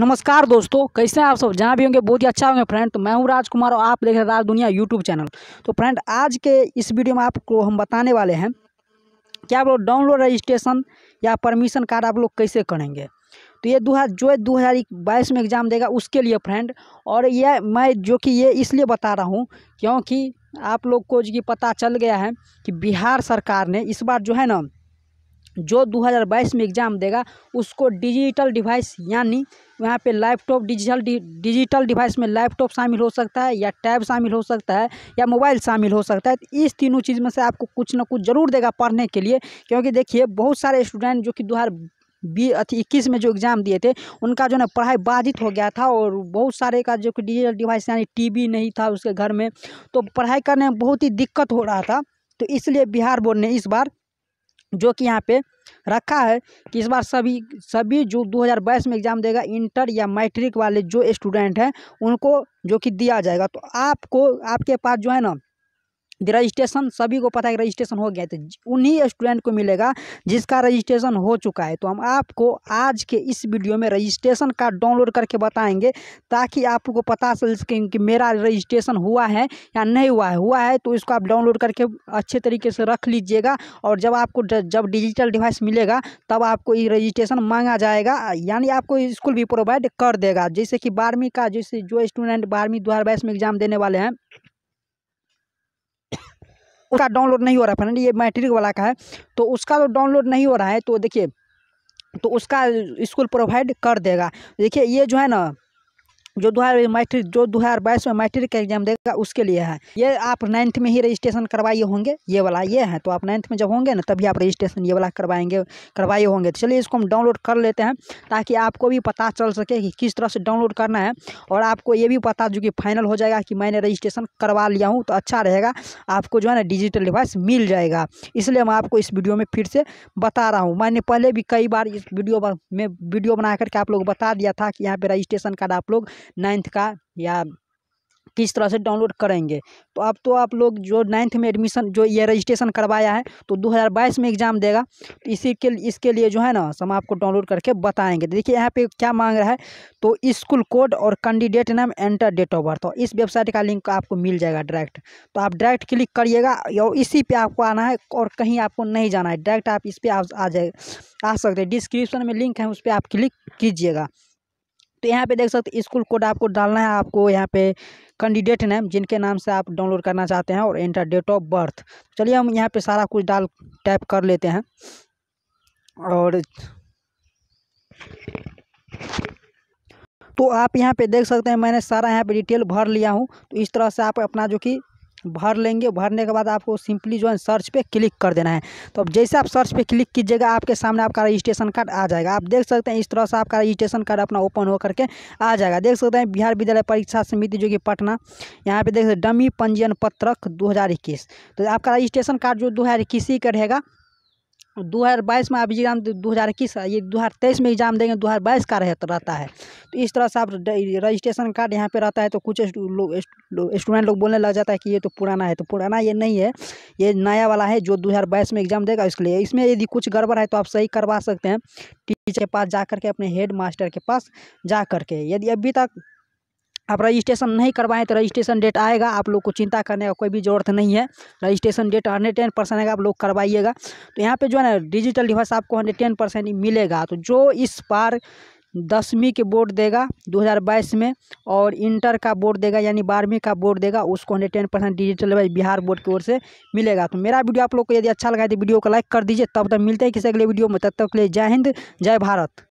नमस्कार दोस्तों कैसे हैं आप सब जहाँ भी होंगे बहुत ही अच्छा होंगे फ्रेंड तो मैं हूँ राजकुमार और आप देख रहे हैं राज दुनिया यूट्यूब चैनल तो फ्रेंड आज के इस वीडियो में आपको हम बताने वाले हैं कि आप लोग डाउनलोड रजिस्ट्रेशन या परमिशन कार्ड आप लोग कैसे करेंगे तो ये दो जो दो हज़ार बाईस में एग्ज़ाम देगा उसके लिए फ्रेंड और ये मैं जो कि ये इसलिए बता रहा हूँ क्योंकि आप लोग को जो कि पता चल गया है कि बिहार सरकार ने इस बार जो है ना जो 2022 में एग्ज़ाम देगा उसको डिजिटल डिवाइस यानी वहाँ पे लैपटॉप डिजिटल डि, डिजिटल डिवाइस में लैपटॉप शामिल हो सकता है या टैब शामिल हो सकता है या मोबाइल शामिल हो सकता है तो इस तीनों चीज़ में से आपको कुछ ना कुछ ज़रूर देगा पढ़ने के लिए क्योंकि देखिए बहुत सारे स्टूडेंट जो कि दो बी अथी इक्कीस में जो एग्ज़ाम दिए थे उनका जो ना पढ़ाई बाधित हो गया था और बहुत सारे का जो कि डिजिटल डिवाइस यानी टीवी नहीं था उसके घर में तो पढ़ाई करने में बहुत ही दिक्कत हो रहा था तो इसलिए बिहार बोर्ड ने इस बार जो कि यहाँ पे रखा है कि इस बार सभी सभी जो 2022 में एग्ज़ाम देगा इंटर या मैट्रिक वाले जो स्टूडेंट हैं उनको जो कि दिया जाएगा तो आपको आपके पास जो है ना रजिस्ट्रेशन सभी को पता है रजिस्ट्रेशन हो गया तो उन्हीं स्टूडेंट को मिलेगा जिसका रजिस्ट्रेशन हो चुका है तो हम आपको आज के इस वीडियो में रजिस्ट्रेशन कार्ड डाउनलोड करके बताएंगे ताकि आपको पता चल सके कि मेरा रजिस्ट्रेशन हुआ है या नहीं हुआ है हुआ है तो इसको आप डाउनलोड करके अच्छे तरीके से रख लीजिएगा और जब आपको जब डिजिटल डिवाइस मिलेगा तब आपको ये रजिस्ट्रेशन मांगा जाएगा यानी आपको स्कूल भी प्रोवाइड कर देगा जैसे कि बारहवीं का जैसे जो स्टूडेंट बारहवीं दो में एग्ज़ाम देने वाले हैं उसका डाउनलोड नहीं हो रहा फ्रेंड ये मैट्रिक वाला का है तो उसका तो डाउनलोड नहीं हो रहा है तो देखिए तो उसका स्कूल प्रोवाइड कर देगा देखिए ये जो है ना जो दो हज़ार मैट्रिक जो दो हज़ार बाईस में मैट्रिक का एग्जाम देगा उसके लिए है ये आप नाइन्थ में ही रजिस्ट्रेशन करवाइए होंगे ये वाला ये है तो आप नाइन्थ में जब होंगे ना तभी आप रजिस्ट्रेशन ये वाला करवाएंगे करवाइए होंगे तो चलिए इसको हम डाउनलोड कर लेते हैं ताकि आपको भी पता चल सके कि किस तरह से डाउनलोड करना है और आपको ये भी पता जो कि फाइनल हो जाएगा कि मैंने रजिस्ट्रेशन करवा लिया हूँ तो अच्छा रहेगा आपको जो है ना डिजिटल डिवाइस मिल जाएगा इसलिए मैं आपको इस वीडियो में फिर से बता रहा हूँ मैंने पहले भी कई बार इस वीडियो में वीडियो बना करके आप लोग बता दिया था कि यहाँ पर रजिस्ट्रेशन कार्ड आप लोग नाइन्थ का या किस तरह से डाउनलोड करेंगे तो अब तो आप लोग जो नाइन्थ में एडमिशन जो ये रजिस्ट्रेशन करवाया है तो 2022 में एग्ज़ाम देगा तो इसी के इसके लिए जो है ना हम आपको डाउनलोड करके बताएंगे देखिए यहाँ पे क्या मांग रहा है तो स्कूल कोड और कैंडिडेट नाम एंटर डेट ऑफ बर्थ इस वेबसाइट का लिंक आपको मिल जाएगा डायरेक्ट तो आप डायरेक्ट क्लिक करिएगा और इसी पर आपको आना है और कहीं आपको नहीं जाना है डायरेक्ट आप इस पर आ जाए आ सकते हैं डिस्क्रिप्शन में लिंक है उस पर आप क्लिक कीजिएगा तो यहाँ पे देख सकते हैं स्कूल कोड आपको डालना है आपको यहाँ पे कैंडिडेट नेम जिनके नाम से आप डाउनलोड करना चाहते हैं और इंटर डेट ऑफ बर्थ चलिए हम यहाँ पे सारा कुछ डाल टाइप कर लेते हैं और तो आप यहाँ पे देख सकते हैं मैंने सारा यहाँ पे डिटेल भर लिया हूँ तो इस तरह से आप अपना जो कि भर लेंगे भरने के बाद आपको सिंपली जो है सर्च पे क्लिक कर देना है तो अब जैसे आप सर्च पे क्लिक कीजिएगा आपके सामने आपका रजिस्ट्रेशन कार्ड आ जाएगा आप देख सकते हैं इस तरह से आपका रजिस्ट्रेशन कार्ड अपना ओपन होकर के आ जाएगा देख सकते हैं बिहार विद्यालय परीक्षा समिति जो कि पटना यहाँ पे देख सकते डमी पंजीयन पत्रक दो तो आपका रजिस्ट्रेशन कार्ड जो दो हज़ार इक्कीस का रहेगा दो हज़ार बाईस में आप एग्ज़ाम दो हज़ार इक्कीस ये दो हज़ार तेईस में एग्ज़ाम देंगे दो हज़ार बाईस का रह, रहता है तो इस तरह से आप रजिस्ट्रेशन कार्ड यहाँ पे रहता है तो कुछ लोग स्टूडेंट लोग बोलने लग जाता है कि ये तो पुराना है तो पुराना ये नहीं है ये नया वाला है जो दो हज़ार बाईस में एग्ज़ाम देगा इसके लिए इसमें यदि कुछ गड़बड़ है तो आप सही करवा सकते हैं टीचर के पास जा करके अपने हेड मास्टर के पास जा करके यदि अभी तक आप रजिस्ट्रेशन नहीं करवाएं तो रजिस्ट्रेशन डेट आएगा आप लोग को चिंता करने का कोई भी ज़रूरत नहीं है registration date hundred ten percent आएगा आप लोग करवाइएगा तो यहाँ पे जो है ना डिजिटल डिवाइस आपको हंड्रेड टेन परसेंट मिलेगा तो जो इस बार दसवीं के बोर्ड देगा 2022 में और इंटर का बोर्ड देगा यानी बारहवीं का बोर्ड देगा उसको hundred ten percent digital device Bihar board की ओर से मिलेगा तो मेरा वीडियो आप लोग को यदि अच्छा लगा तो वीडियो को लाइक कर दीजिए तब तक मिलते हैं किसी अगले वीडियो में तब तक के लिए जय हिंद जय भारत